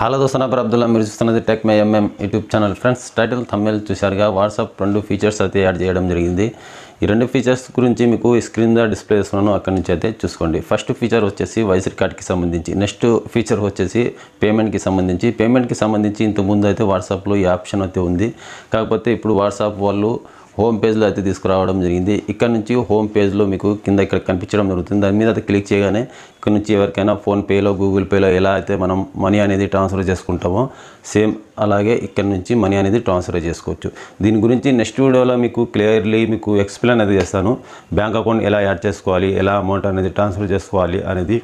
hello దోసనా Abdullah మీరు చూస్తున్నది tech my MM YouTube channel friends title thumbnail చూశారుగా వాట్సాప్ రెండు ఫీచర్స్ అయితే యాడ్ చేయడం జరిగింది ఈ రెండు ఫీచర్స్ గురించి మీకు స్క్రీన్ మీద డిస్ప్లే చేస్తున్నాను అక్కడి నుంచి అయితే చూసుకోండి ఫస్ట్ ఫీచర్ వచ్చేసి వైస్ కార్డ్కి సంబంధించి నెక్స్ట్ ఫీచర్ వచ్చేసి పేమెంట్కి సంబంధించి పేమెంట్కి సంబంధించి ఇంతకుముందు అయితే వాట్సాప్లో ఈ ఆప్షన్ అయితే ఉంది కాకపోతే ఇప్పుడు వాట్సాప్ వాళ్ళు హోమ్ పేజ్లో అయితే తీసుకురావడం జరిగింది ఇక్కడ నుంచి హోమ్ పేజ్లో మీకు కింద ఇక్కడ కనిపించడం జరుగుతుంది దాని మీద అయితే క్లిక్ చేయగానే ఇక్కడ నుంచి ఎవరికైనా ఫోన్పేలో గూగుల్ పేలో ఎలా అయితే మనం మనీ అనేది ట్రాన్స్ఫర్ చేసుకుంటామో సేమ్ అలాగే ఇక్కడ నుంచి మనీ అనేది ట్రాన్స్ఫర్ చేసుకోవచ్చు దీని గురించి నెక్స్ట్ వీడియోలో మీకు క్లియర్లీ మీకు ఎక్స్ప్లెయిన్ అనేది చేస్తాను బ్యాంక్ అకౌంట్ ఎలా యాడ్ చేసుకోవాలి ఎలా అమౌంట్ అనేది ట్రాన్స్ఫర్ చేసుకోవాలి అనేది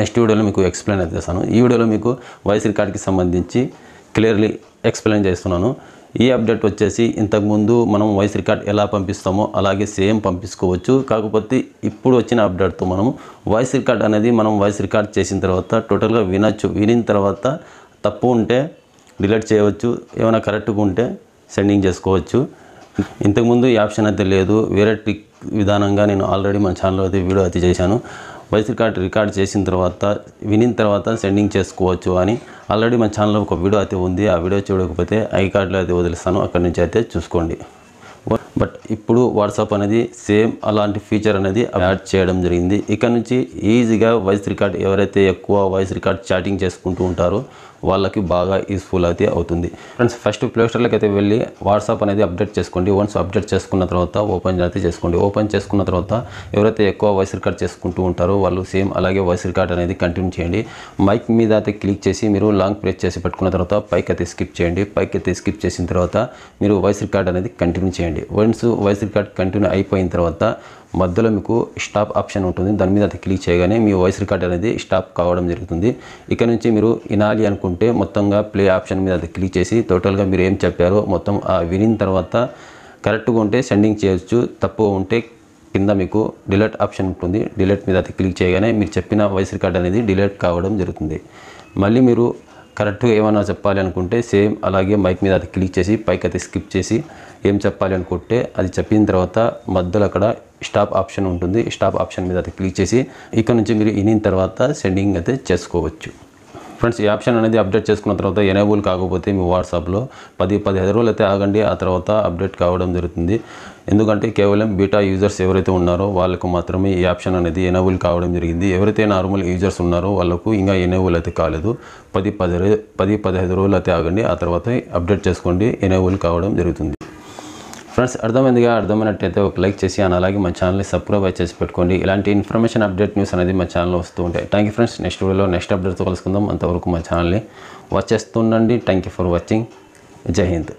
నెక్స్ట్ వీడియోలో మీకు ఎక్స్ప్లెయిన్ అయితే చేస్తాను ఈ వీడియోలో మీకు వైఎస్ఆర్ కార్డ్కి సంబంధించి క్లియర్లీ ఎక్స్ప్లెయిన్ చేస్తున్నాను ఈ అప్డేట్ వచ్చేసి ఇంతకుముందు మనం వాయిస్ రికార్డ్ ఎలా పంపిస్తామో అలాగే సేమ్ పంపించుకోవచ్చు కాకపోతే ఇప్పుడు వచ్చిన అప్డేట్తో మనము వాయిస్ రికార్డ్ అనేది మనం వాయిస్ రికార్డ్ చేసిన తర్వాత టోటల్గా వినొచ్చు వినిన తర్వాత తప్పు ఉంటే డిలీట్ చేయవచ్చు ఏమైనా కరెక్ట్గా ఉంటే సెండింగ్ చేసుకోవచ్చు ఇంతకుముందు ఈ ఆప్షన్ అయితే లేదు వేరే ట్రిక్ విధానంగా నేను ఆల్రెడీ మన ఛానల్ అయితే వీడియో అయితే చేశాను వాయిస్ రికార్డ్ రికార్డ్ చేసిన తర్వాత వినిన తర్వాత సెండింగ్ చేసుకోవచ్చు అని ఆల్రెడీ మా ఛానల్లో ఒక వీడియో అయితే ఉంది ఆ వీడియో చూడకపోతే ఐ కార్డులో అయితే వదిలిస్తాను అక్కడి నుంచి అయితే చూసుకోండి బట్ ఇప్పుడు వాట్సాప్ అనేది సేమ్ అలాంటి ఫీచర్ అనేది యాడ్ చేయడం జరిగింది ఇక్కడ నుంచి ఈజీగా వాయిస్ రికార్డ్ ఎవరైతే ఎక్కువ వాయిస్ రికార్డ్ చాటింగ్ చేసుకుంటూ ఉంటారో వాళ్ళకి బాగా యూస్ఫుల్ అయితే అవుతుంది ఫ్రెండ్స్ ఫస్ట్ ప్లేస్టోర్లోకి అయితే వెళ్ళి వాట్సాప్ అనేది అప్డేట్ చేసుకోండి వన్స్ అప్డేట్ చేసుకున్న తర్వాత ఓపెన్ అయితే చేసుకోండి ఓపెన్ చేసుకున్న తర్వాత ఎవరైతే ఎక్కువ వాయిస్ రికార్డ్ చేసుకుంటూ ఉంటారో వాళ్ళు సేమ్ అలాగే వాయిస్ రికార్డ్ అనేది కంటిన్యూ చేయండి మైక్ మీద అయితే క్లిక్ చేసి మీరు లాంగ్ ప్రెస్ చేసి పెట్టుకున్న తర్వాత పైకి అయితే స్కిప్ చేయండి పైకి అయితే స్కిప్ చేసిన తర్వాత మీరు వాయిస్ రికార్డ్ అనేది కంటిన్యూ చేయండి వన్స్ వాయిస్ రికార్డ్ కంటిన్యూ అయిపోయిన తర్వాత మధ్యలో మీకు స్టాప్ ఆప్షన్ ఉంటుంది దాని మీద అది క్లిక్ చేయగానే మీ వాయిస్ రికార్డ్ అనేది స్టాప్ కావడం జరుగుతుంది ఇక్కడ నుంచి మీరు వినాలి అనుకుంటే మొత్తంగా ప్లే ఆప్షన్ మీద అది క్లిక్ చేసి టోటల్గా మీరు ఏం చెప్పారో మొత్తం ఆ వినిన తర్వాత కరెక్ట్గా ఉంటే సెండింగ్ చేయొచ్చు తప్పు ఉంటే కింద మీకు డిలెట్ ఆప్షన్ ఉంటుంది డిలెట్ మీద అది క్లిక్ చేయగానే మీరు చెప్పిన వాయిస్ రికార్డ్ అనేది డిలెట్ కావడం జరుగుతుంది మళ్ళీ మీరు కరెక్ట్గా ఏమైనా చెప్పాలి అనుకుంటే సేమ్ అలాగే మైక్ మీద అది క్లిక్ చేసి పైకి అయితే స్కిప్ చేసి ఏం చెప్పాలి అనుకుంటే అది చెప్పిన తర్వాత మధ్యలో అక్కడ స్టాప్ ఆప్షన్ ఉంటుంది స్టాప్ ఆప్షన్ మీద అది క్లిక్ చేసి ఇక్కడ నుంచి మీరు ఇనిన తర్వాత సెండింగ్ అయితే చేసుకోవచ్చు ఫ్రెండ్స్ ఈ ఆప్షన్ అనేది అప్డేట్ చేసుకున్న తర్వాత ఎనేబుల్ కాకపోతే మీ వాట్సాప్లో పది పదిహేను రోజులు అయితే ఆగండి ఆ తర్వాత అప్డేట్ కావడం జరుగుతుంది ఎందుకంటే కేవలం బీటా యూజర్స్ ఎవరైతే ఉన్నారో వాళ్ళకు మాత్రమే ఈ ఆప్షన్ అనేది ఎనేబుల్ కావడం జరిగింది ఎవరైతే నార్మల్ యూజర్స్ ఉన్నారో వాళ్ళకు ఇంకా ఎనేబుల్ అయితే కాలేదు పది పది పది పదిహేను రోజులు అయితే ఆగండి ఆ తర్వాత అప్డేట్ చేసుకోండి ఎనేబుల్ కావడం జరుగుతుంది ఫ్రెండ్స్ అర్థమైందిగా అర్థమైనట్టయితే ఒక లైక్ చేసి అని అలాగే మా ఛానల్ని సబ్స్క్రైబ్ చేసి పెట్టుకోండి ఇలాంటి ఇన్ఫర్మేషన్ అప్డేట్ న్యూస్ అనేది మా ఛానల్లో వస్తూ ఉంటాయి థ్యాంక్ యూ ఫ్రెండ్స్ నెక్స్ట్ వీడియోలో నెక్స్ట్ అప్డేట్తో కలుసుకుందాం అంతవరకు మా ఛానల్ని వాచ్ చేస్తుండండి thank you for watching Jai Hind